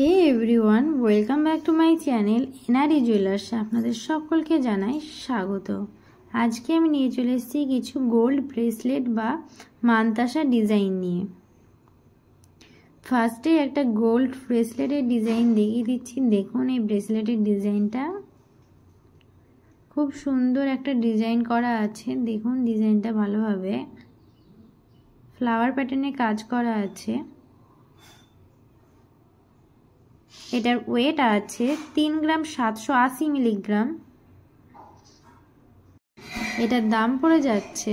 hey everyone welcome back to my channel NRI জুয়েলার্সে আপনাদের সকলকে জানাই স্বাগত আজকে আমি নিয়ে চলে এসেছি কিছু গোল্ড ব্রেসলেট বা মানতাসা ডিজাইন নিয়ে ফার্স্টে একটা গোল্ড ব্রেসলেটের ডিজাইন দেখিয়ে দিচ্ছি দেখুন এই ব্রেসলেটের ডিজাইনটা খুব সুন্দর একটা ডিজাইন করা আছে দেখুন ডিজাইনটা ভালোভাবে ফ্লাওয়ার প্যাটার্নে কাজ করা আছে এটার ওয়েট আছে তিন গ্রাম সাতশো আশি মিলিগ্রাম এটার দাম পড়ে যাচ্ছে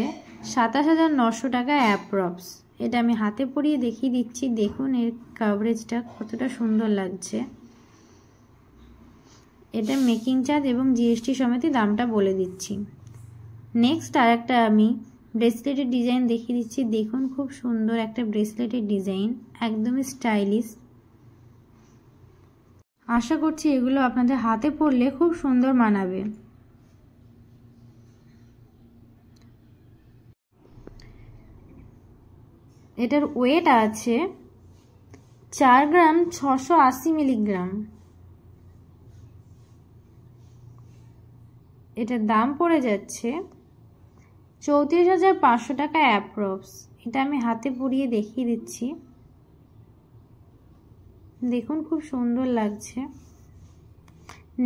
সাতাশ হাজার নশো টাকা অ্যাপ্রক্স এটা আমি হাতে পরিয়ে দেখিয়ে দিচ্ছি দেখুন এর কাভারেজটা কতটা সুন্দর লাগছে এটা মেকিং চার্জ এবং জিএসটি সমেত দামটা বলে দিচ্ছি নেক্সট আর একটা আমি ব্রেসলেটের ডিজাইন দেখিয়ে দিচ্ছি দেখুন খুব সুন্দর একটা ব্রেসলেটের ডিজাইন একদমই স্টাইলিশ আশা করছি এগুলো আপনাদের হাতে পড়লে খুব সুন্দর মানাবে এটার ওয়েট আছে চার গ্রাম ছশো আশি মিলিগ্রাম এটার দাম পড়ে যাচ্ছে চৌত্রিশ হাজার পাঁচশো টাকা অ্যাপ্রক্স এটা আমি হাতে পুড়িয়ে দেখিয়ে দিচ্ছি দেখুন খুব সুন্দর লাগছে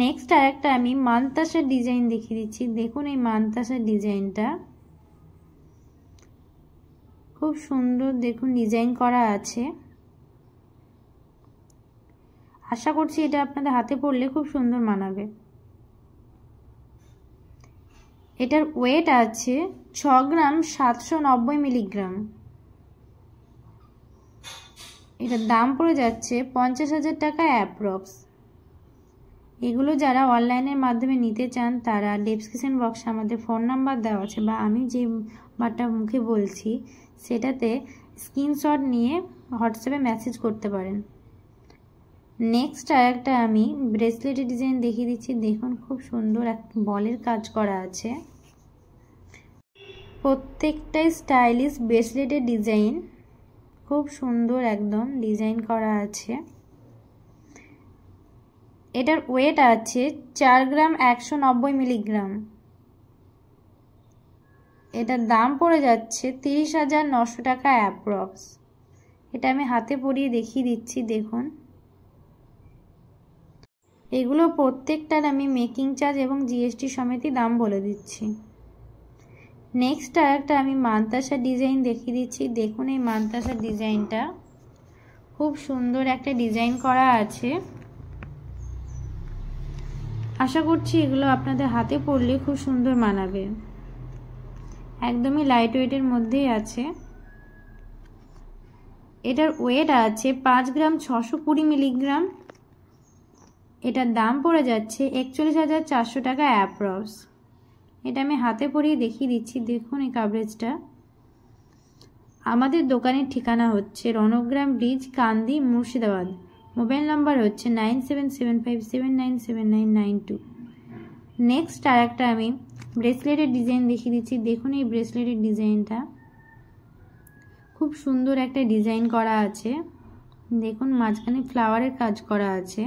নেক্সট আর একটা আমি মানতাসার ডিজাইন দেখিয়ে দিচ্ছি দেখুন এই মানতাসার ডিজাইনটা খুব সুন্দর দেখুন ডিজাইন করা আছে আশা করছি এটা আপনাদের হাতে পড়লে খুব সুন্দর মানাবে এটার ওয়েট আছে ছ গ্রাম সাতশো নব্বই মিলিগ্রাম এটার দাম পড়ে যাচ্ছে পঞ্চাশ হাজার টাকা অ্যাপ্রক্স এগুলো যারা অনলাইনের মাধ্যমে নিতে চান তারা ডিসক্রিপশন বক্সে আমাদের ফোন নাম্বার দেওয়া আছে বা আমি যে বারটা মুখে বলছি সেটাতে স্ক্রিনশট নিয়ে হোয়াটসঅ্যাপে মেসেজ করতে পারেন নেক্সট আর একটা আমি ব্রেসলেটের ডিজাইন দেখিয়ে দিচ্ছি দেখুন খুব সুন্দর এক বলের কাজ করা আছে প্রত্যেকটাই স্টাইলিশ ব্রেসলেটের ডিজাইন খুব সুন্দর একদম ডিজাইন করা আছে এটার ওয়েট আছে চার গ্রাম একশো নব্বই মিলিগ্রাম এটার দাম পড়ে যাচ্ছে তিরিশ হাজার নশো টাকা অ্যাপ্রক্স এটা আমি হাতে পরিয়ে দেখিয়ে দিচ্ছি দেখুন এগুলো প্রত্যেকটার আমি মেকিং চার্জ এবং জিএসটি সমেতই দাম বলে দিচ্ছি নেক্সট আর একটা আমি মান্তাসা ডিজাইন দেখিয়ে দিচ্ছি দেখুন এই মান্তাসা ডিজাইনটা খুব সুন্দর একটা ডিজাইন করা আছে আশা করছি এগুলো আপনাদের হাতে পড়লে খুব সুন্দর মানাবে একদমই লাইট ওয়েটের মধ্যেই আছে এটার ওয়েট আছে পাঁচ গ্রাম ছশো কুড়ি মিলিগ্রাম এটার দাম পড়ে যাচ্ছে একচল্লিশ হাজার চারশো টাকা অ্যাপ্রক্স এটা আমি হাতে পরিয়ে দেখিয়ে দিচ্ছি দেখুন এই কাভারেজটা আমাদের দোকানের ঠিকানা হচ্ছে Ranagram bridge Kandi Murshidabad mobile number হচ্ছে nine seven seven five seven nine seven nine nine two next আর একটা আমি ব্রেসলেটের ডিজাইন দেখিয়ে দিচ্ছি দেখুন এই ব্রেসলেটের ডিজাইনটা খুব সুন্দর একটা ডিজাইন করা আছে দেখুন মাঝখানে ফ্লাওয়ারের কাজ করা আছে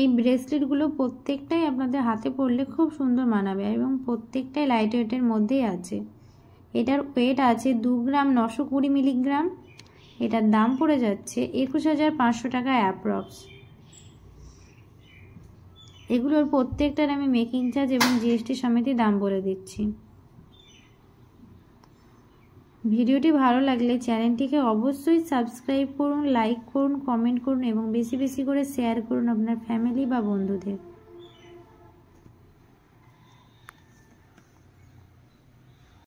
এই ব্রেসলেটগুলো প্রত্যেকটাই আপনাদের হাতে পরলে খুব সুন্দর মানাবে এবং প্রত্যেকটাই লাইট ওয়েটের মধ্যেই আছে এটার ওয়েট আছে দু গ্রাম নশো কুড়ি মিলিগ্রাম এটার দাম পড়ে যাচ্ছে একুশ হাজার পাঁচশো টাকা অ্যাপ্রক্স এগুলোর প্রত্যেকটার আমি মেকিং চার্জ এবং জিএসটি সমেতই দাম বলে দিচ্ছি ভিডিওটি ভালো লাগলে চ্যানেলটিকে অবশ্যই সাবস্ক্রাইব করুন লাইক করুন কমেন্ট করুন এবং বেশি বেশি করে শেয়ার করুন আপনার ফ্যামিলি বা বন্ধুদের